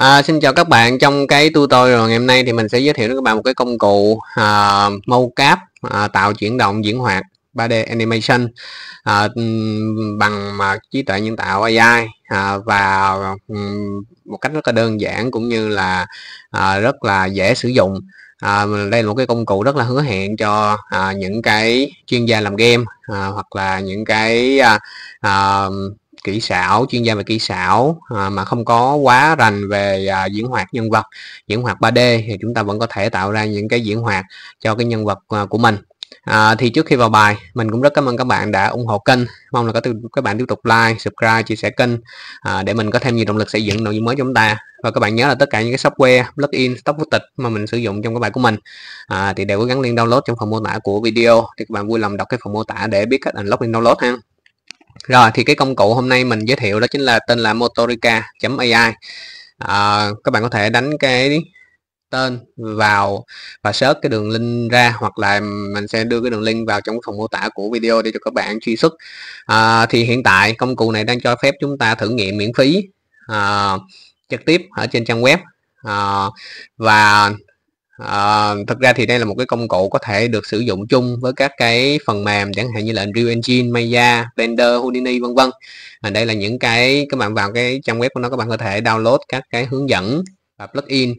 À, xin chào các bạn trong cái tutorial ngày hôm nay thì mình sẽ giới thiệu đến các bạn một cái công cụ à, mocap à, tạo chuyển động diễn hoạt 3D animation à, bằng mà trí tuệ nhân tạo AI à, và um, một cách rất là đơn giản cũng như là à, rất là dễ sử dụng à, đây là một cái công cụ rất là hứa hẹn cho à, những cái chuyên gia làm game à, hoặc là những cái à, à, kỹ xảo chuyên gia về kỹ xảo à, mà không có quá rành về à, diễn hoạt nhân vật diễn hoạt 3D thì chúng ta vẫn có thể tạo ra những cái diễn hoạt cho cái nhân vật à, của mình à, thì trước khi vào bài mình cũng rất cảm ơn các bạn đã ủng hộ kênh mong là các, các bạn tiếp tục like subscribe chia sẻ kênh à, để mình có thêm nhiều động lực xây dựng nội dung mới cho chúng ta và các bạn nhớ là tất cả những cái software plugin stock footage mà mình sử dụng trong các bài của mình à, thì đều có gắn link download trong phần mô tả của video thì các bạn vui lòng đọc cái phần mô tả để biết cách unlock link download ha rồi thì cái công cụ hôm nay mình giới thiệu đó chính là tên là motorica.ai à, các bạn có thể đánh cái tên vào và search cái đường link ra hoặc là mình sẽ đưa cái đường link vào trong phần mô tả của video để cho các bạn truy xuất à, thì hiện tại công cụ này đang cho phép chúng ta thử nghiệm miễn phí à, trực tiếp ở trên trang web à, và à, thực ra thì đây là một cái công cụ có thể được sử dụng chung với các cái phần mềm chẳng hạn như là Unreal Engine, Maya, Blender, Houdini vân vân à, đây là những cái các bạn vào cái trang web của nó các bạn có thể download các cái hướng dẫn và plugin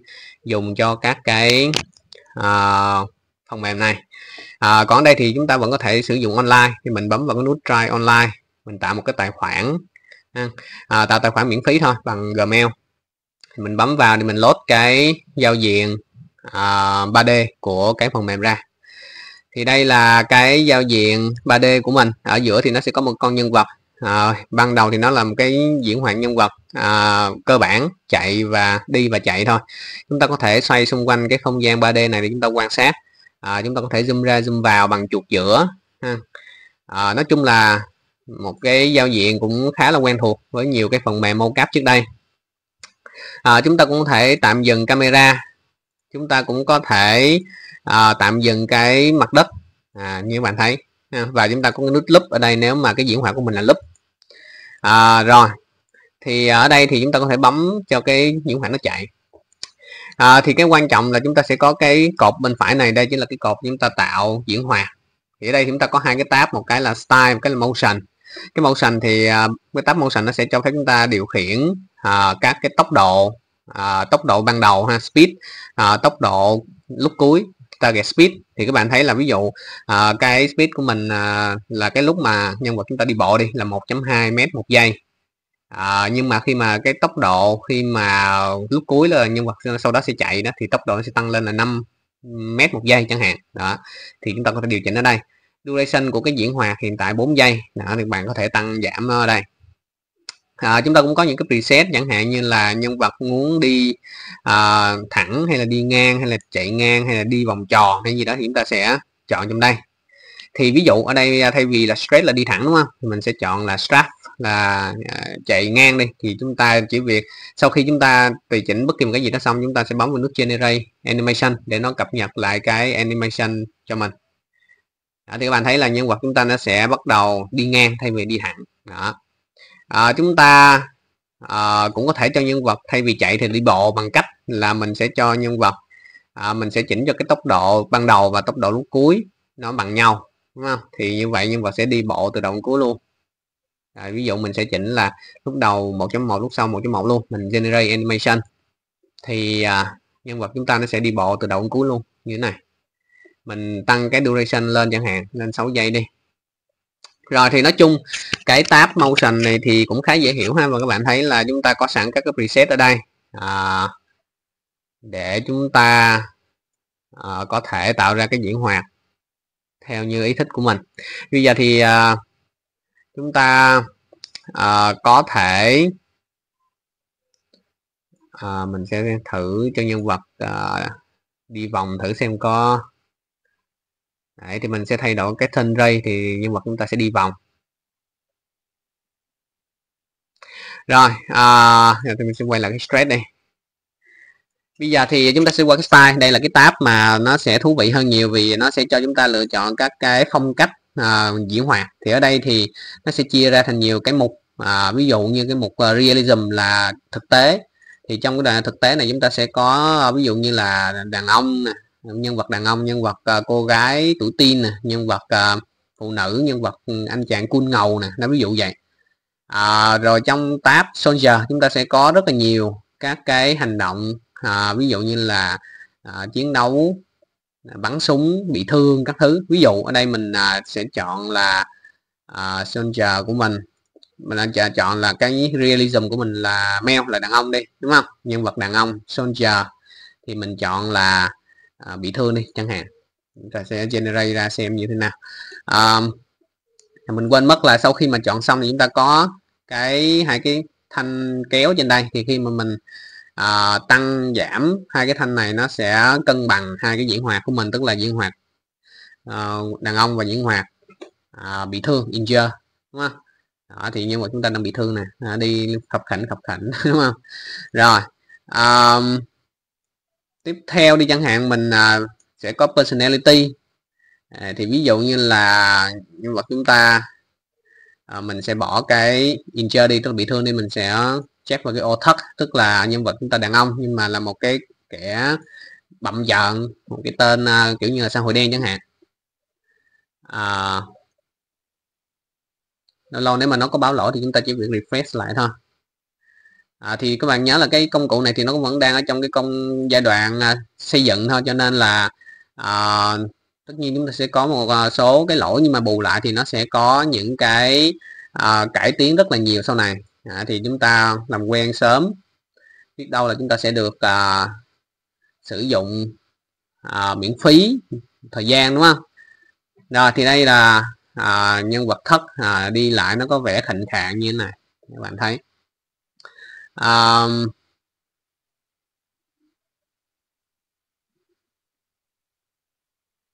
dùng cho các cái à, phần mềm này à, còn ở đây thì chúng ta vẫn có thể sử dụng online thì mình bấm vào cái nút try online mình tạo một cái tài khoản à, tạo tài khoản miễn phí thôi bằng Gmail mình bấm vào thì mình load cái giao diện uh, à, 3D của cái phần mềm ra thì đây là cái giao diện 3D của mình ở giữa thì nó sẽ có một con nhân vật à, ban đầu thì nó là một cái diễn hoạt nhân vật à, cơ bản chạy và đi và chạy thôi chúng ta có thể xoay xung quanh cái không gian 3D này để chúng ta quan sát à, chúng ta có thể zoom ra zoom vào bằng chuột giữa ha. À, nói chung là một cái giao diện cũng khá là quen thuộc với nhiều cái phần mềm mocap trước đây à, chúng ta cũng có thể tạm dừng camera chúng ta cũng có thể à, tạm dừng cái mặt đất à, như bạn thấy và chúng ta có nút lúp ở đây nếu mà cái diễn hòa của mình là lúp à, rồi thì ở đây thì chúng ta có thể bấm cho cái diễn hòa nó chạy à, thì cái quan trọng là chúng ta sẽ có cái cột bên phải này đây chính là cái cột chúng ta tạo diễn hòa thì ở đây chúng ta có hai cái tab một cái là style một cái là motion cái motion thì à, cái tab motion nó sẽ cho phép chúng ta điều khiển à, các cái tốc độ à, tốc độ ban đầu ha speed à, tốc độ lúc cuối target speed thì các bạn thấy là ví dụ à, cái speed của mình à, là cái lúc mà nhân vật chúng ta đi bộ đi là 1.2 mét một giây à, nhưng mà khi mà cái tốc độ khi mà lúc cuối là nhân vật sau đó sẽ chạy đó thì tốc độ sẽ tăng lên là 5 mét một giây chẳng hạn đó thì chúng ta có thể điều chỉnh ở đây duration của cái diễn hòa hiện tại 4 giây đó thì bạn có thể tăng giảm ở đây à, chúng ta cũng có những cái preset chẳng hạn như là nhân vật muốn đi à, thẳng hay là đi ngang hay là chạy ngang hay là đi vòng tròn hay gì đó thì chúng ta sẽ chọn trong đây thì ví dụ ở đây à, thay vì là straight là đi thẳng đúng không thì mình sẽ chọn là strap là uh, chạy ngang đi thì chúng ta chỉ việc sau khi chúng ta tùy chỉnh bất kỳ một cái gì đó xong chúng ta sẽ bấm vào nút generate animation để nó cập nhật lại cái animation cho mình đó, thì các bạn thấy là nhân vật chúng ta nó sẽ bắt đầu đi ngang thay vì đi thẳng đó à, chúng ta à, cũng có thể cho nhân vật thay vì chạy thì đi bộ bằng cách là mình sẽ cho nhân vật à, mình sẽ chỉnh cho cái tốc độ ban đầu và tốc độ lúc cuối nó bằng nhau đúng không thì như vậy nhân vật sẽ đi bộ từ động cuối luôn à, ví dụ mình sẽ chỉnh là lúc đầu 1.1 lúc sau 1.1 luôn mình generate animation thì à, nhân vật chúng ta nó sẽ đi bộ từ động cuối luôn như thế này mình tăng cái duration lên chẳng hạn lên 6 giây đi rồi thì nói chung cái tab motion này thì cũng khá dễ hiểu ha và các bạn thấy là chúng ta có sẵn các cái preset ở đây à, để chúng ta à, có thể tạo ra cái diễn hoạt theo như ý thích của mình bây giờ thì à, chúng ta à, có thể à, mình sẽ thử cho nhân vật à, đi vòng thử xem có Đấy, thì mình sẽ thay đổi cái thân ray thì nhân vật chúng ta sẽ đi vòng rồi à, giờ thì mình sẽ quay lại cái stress này bây giờ thì chúng ta sẽ qua cái style đây là cái tab mà nó sẽ thú vị hơn nhiều vì nó sẽ cho chúng ta lựa chọn các cái phong cách à, diễn hoạt thì ở đây thì nó sẽ chia ra thành nhiều cái mục à, ví dụ như cái mục à, realism là thực tế thì trong cái đoạn thực tế này chúng ta sẽ có à, ví dụ như là đàn ông nhân vật đàn ông nhân vật uh, cô gái tuổi teen nè nhân vật uh, phụ nữ nhân vật ừ, anh chàng cool ngầu nè đó ví dụ vậy à, rồi trong tab soldier chúng ta sẽ có rất là nhiều các cái hành động à, ví dụ như là à, chiến đấu bắn súng bị thương các thứ ví dụ ở đây mình à, sẽ chọn là à, soldier của mình mình đã chọn là cái realism của mình là male là đàn ông đi đúng không nhân vật đàn ông soldier thì mình chọn là à, bị thương đi chẳng hạn chúng ta sẽ generate ra xem như thế nào à, mình quên mất là sau khi mà chọn xong thì chúng ta có cái hai cái thanh kéo trên đây thì khi mà mình à, tăng giảm hai cái thanh này nó sẽ cân bằng hai cái diễn hoạt của mình tức là diễn hoạt à, đàn ông và diễn hoạt à, bị thương injure đúng không đó, thì như vật chúng ta đang bị thương nè đi khập khảnh khập khảnh đúng không rồi um, tiếp theo đi chẳng hạn mình à, sẽ có personality à, thì ví dụ như là nhân vật chúng ta à, mình sẽ bỏ cái injury đi tức là bị thương đi mình sẽ check vào cái ô thất tức là nhân vật chúng ta đàn ông nhưng mà là một cái kẻ bậm giận một cái tên à, kiểu như là xã hội đen chẳng hạn à, lâu lâu nếu mà nó có báo lỗi thì chúng ta chỉ việc refresh lại thôi à, thì các bạn nhớ là cái công cụ này thì nó cũng vẫn đang ở trong cái công giai đoạn à, xây dựng thôi cho nên là à, tất nhiên chúng ta sẽ có một à, số cái lỗi nhưng mà bù lại thì nó sẽ có những cái à, cải tiến rất là nhiều sau này à, thì chúng ta làm quen sớm biết đâu là chúng ta sẽ được à, sử dụng à, miễn phí thời gian đúng không rồi thì đây là à, nhân vật thất à, đi lại nó có vẻ thịnh thạng như thế này các bạn thấy um,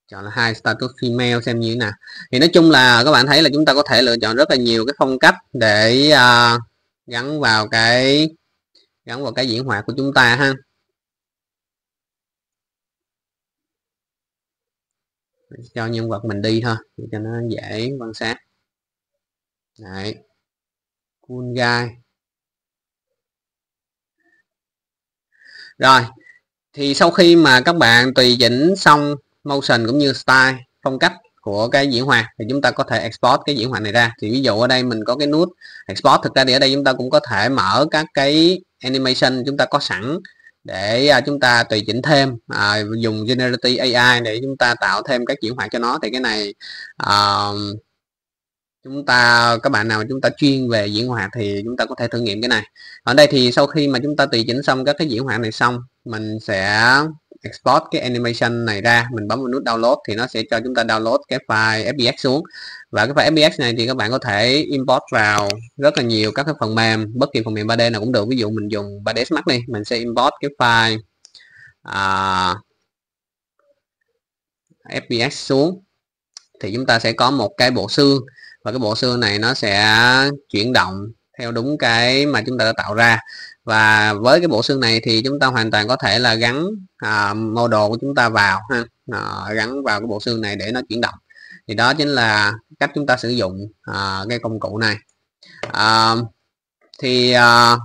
chọn là hai status female xem như thế nào thì nói chung là các bạn thấy là chúng ta có thể lựa chọn rất là nhiều cái phong cách để uh, gắn vào cái gắn vào cái diễn hoạt của chúng ta ha cho nhân vật mình đi thôi để cho nó dễ quan sát đấy cool guy rồi thì sau khi mà các bạn tùy chỉnh xong motion cũng như style phong cách của cái diễn hòa thì chúng ta có thể export cái diễn hòa này ra thì ví dụ ở đây mình có cái nút export thực ra thì ở đây chúng ta cũng có thể mở các cái animation chúng ta có sẵn để à, chúng ta tùy chỉnh thêm à, dùng generative AI để chúng ta tạo thêm các chuyển hoạt cho nó thì cái này uh, chúng ta các bạn nào mà chúng ta chuyên về diễn hoạt thì chúng ta có thể thử nghiệm cái này ở đây thì sau khi mà chúng ta tùy chỉnh xong các cái diễn hoạt này xong mình sẽ export cái animation này ra mình bấm vào nút download thì nó sẽ cho chúng ta download cái file FBX xuống và cái file FBX này thì các bạn có thể import vào rất là nhiều các cái phần mềm bất kỳ phần mềm 3D nào cũng được ví dụ mình dùng 3 ds Max đi mình sẽ import cái file à, FBX xuống thì chúng ta sẽ có một cái bộ xương và cái bộ xương này nó sẽ chuyển động theo đúng cái mà chúng ta đã tạo ra và với cái bộ xương này thì chúng ta hoàn toàn có thể là gắn à, đồ của chúng ta vào ha à, gắn vào cái bộ xương này để nó chuyển động thì đó chính là cách chúng ta sử dụng à, cái công cụ này à, thì à,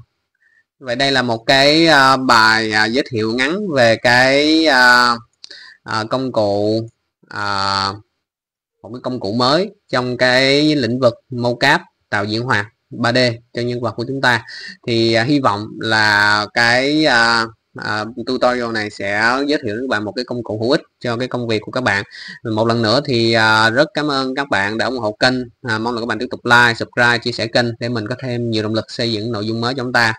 vậy đây là một cái à, bài à, giới thiệu ngắn về cái à, à, công cụ à, một cái công cụ mới trong cái lĩnh vực mâu cáp tạo diễn hoạt 3D cho nhân vật của chúng ta thì uh, hy vọng là cái uh, uh, tutorial này sẽ giới thiệu đến các bạn một cái công cụ hữu ích cho cái công việc của các bạn một lần nữa thì uh, rất cảm ơn các bạn đã ủng hộ kênh uh, mong là các bạn tiếp tục like subscribe chia sẻ kênh để mình có thêm nhiều động lực xây dựng nội dung mới cho chúng ta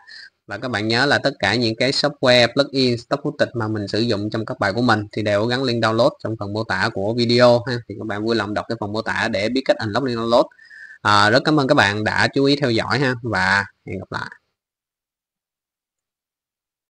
và các bạn nhớ là tất cả những cái software plugin stock footage mà mình sử dụng trong các bài của mình thì đều gắn link download trong phần mô tả của video ha thì các bạn vui lòng đọc cái phần mô tả để biết cách unlock link download à, rất cảm ơn các bạn đã chú ý theo dõi ha và hẹn gặp lại